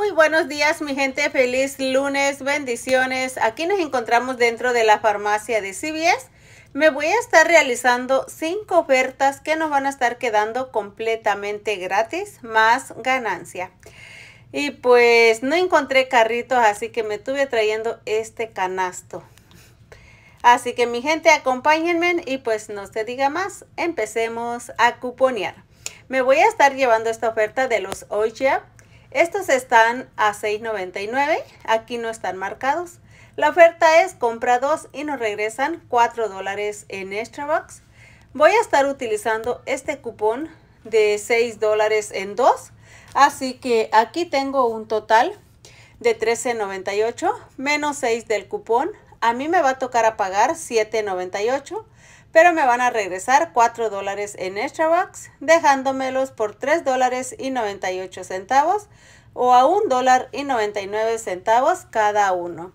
Muy buenos días mi gente, feliz lunes, bendiciones. Aquí nos encontramos dentro de la farmacia de CBS. Me voy a estar realizando cinco ofertas que nos van a estar quedando completamente gratis, más ganancia. Y pues no encontré carritos, así que me tuve trayendo este canasto. Así que mi gente, acompáñenme y pues no se diga más, empecemos a cuponear. Me voy a estar llevando esta oferta de los OJAP estos están a $6.99, aquí no están marcados. La oferta es compra 2 y nos regresan 4 dólares en extra box. Voy a estar utilizando este cupón de 6 dólares en 2 Así que aquí tengo un total de 13.98 menos 6 del cupón. A mí me va a tocar a pagar 7.98 pero me van a regresar 4 dólares en extra bucks, dejándomelos por 3 dólares y 98 centavos o a 1 dólar y 99 centavos cada uno.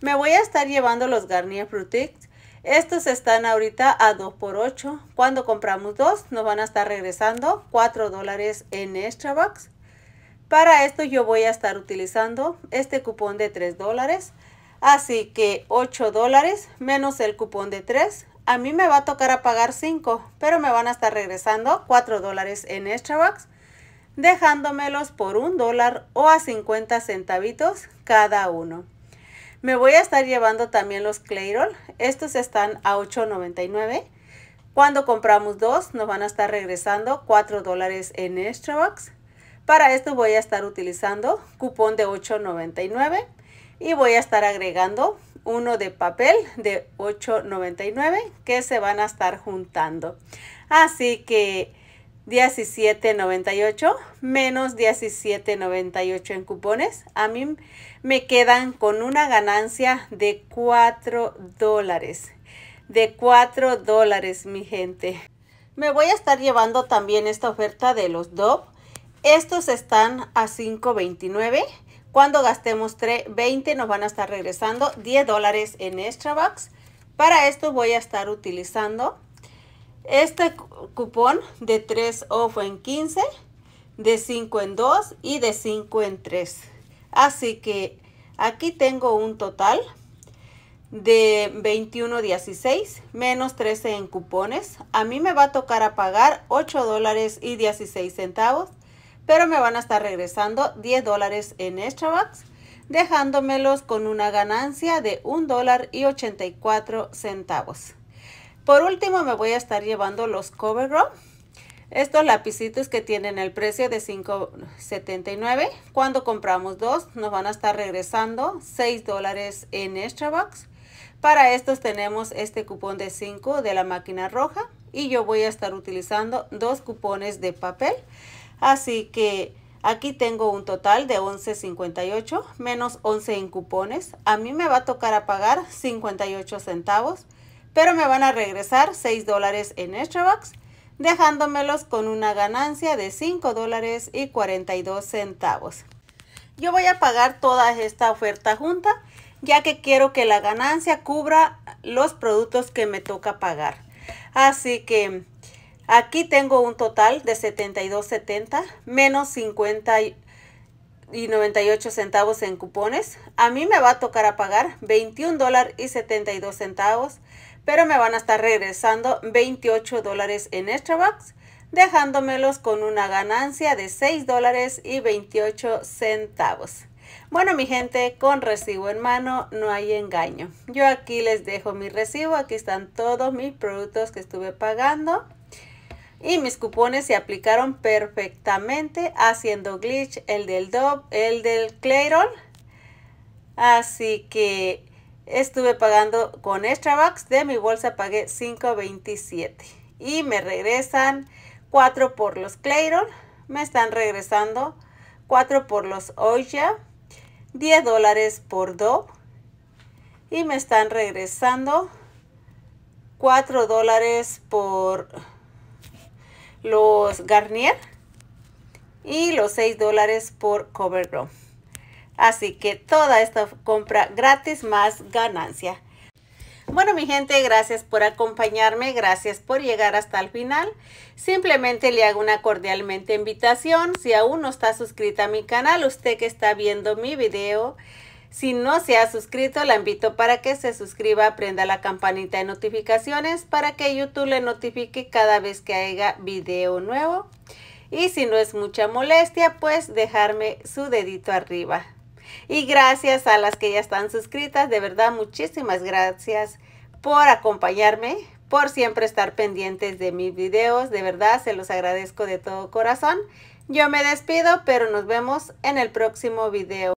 Me voy a estar llevando los Garnier Protect. Estos están ahorita a 2 por 8. Cuando compramos dos, nos van a estar regresando 4 dólares en extra bucks. Para esto yo voy a estar utilizando este cupón de 3 dólares. Así que 8 dólares menos el cupón de 3 a mí me va a tocar a pagar 5, pero me van a estar regresando 4 dólares en extra bucks, dejándomelos por 1 dólar o a 50 centavitos cada uno. Me voy a estar llevando también los Clayroll, estos están a 8.99. Cuando compramos dos, nos van a estar regresando 4 dólares en extra box Para esto voy a estar utilizando cupón de 8.99 y voy a estar agregando uno de papel de 8.99 que se van a estar juntando. Así que 17.98 menos 17.98 en cupones. A mí me quedan con una ganancia de 4 dólares. De 4 dólares, mi gente. Me voy a estar llevando también esta oferta de los dob Estos están a 5.29 cuando gastemos 20 nos van a estar regresando 10 dólares en extra bucks. Para esto voy a estar utilizando este cupón de 3 off en 15, de 5 en 2 y de 5 en 3. Así que aquí tengo un total de 21.16 menos 13 en cupones. A mí me va a tocar a pagar 8 dólares y 16 centavos pero me van a estar regresando 10 dólares en extra bucks, dejándomelos con una ganancia de 1 dólar y 84 centavos. Por último, me voy a estar llevando los CoverGirl. Estos lapicitos que tienen el precio de $5.79. Cuando compramos dos, nos van a estar regresando 6 dólares en extra bucks. Para estos tenemos este cupón de 5 de la máquina roja y yo voy a estar utilizando dos cupones de papel. Así que aquí tengo un total de 11.58 menos 11 en cupones. A mí me va a tocar a pagar 58 centavos, pero me van a regresar 6 dólares en extra dejándomelos con una ganancia de 5 dólares y 42 centavos. Yo voy a pagar toda esta oferta junta, ya que quiero que la ganancia cubra los productos que me toca pagar. Así que Aquí tengo un total de 72.70 menos 50 y 98 centavos en cupones. A mí me va a tocar a pagar 21 dólares y 72 centavos, pero me van a estar regresando 28 dólares en bucks dejándomelos con una ganancia de 6 dólares y 28 centavos. Bueno, mi gente, con recibo en mano no hay engaño. Yo aquí les dejo mi recibo, aquí están todos mis productos que estuve pagando y mis cupones se aplicaron perfectamente haciendo glitch el del Dove, el del Clayroll. Así que estuve pagando con extra bucks de mi bolsa pagué 5.27 y me regresan 4 por los Clayroll, me están regresando 4 por los Oya, 10 dólares por Dove y me están regresando 4 dólares por los Garnier y los 6 dólares por CoverGirl. Así que toda esta compra gratis más ganancia. Bueno, mi gente, gracias por acompañarme, gracias por llegar hasta el final. Simplemente le hago una cordialmente invitación. Si aún no está suscrita a mi canal, usted que está viendo mi video, si no se ha suscrito, la invito para que se suscriba, prenda la campanita de notificaciones para que YouTube le notifique cada vez que haya video nuevo. Y si no es mucha molestia, pues dejarme su dedito arriba. Y gracias a las que ya están suscritas, de verdad muchísimas gracias por acompañarme, por siempre estar pendientes de mis videos, de verdad se los agradezco de todo corazón. Yo me despido, pero nos vemos en el próximo video.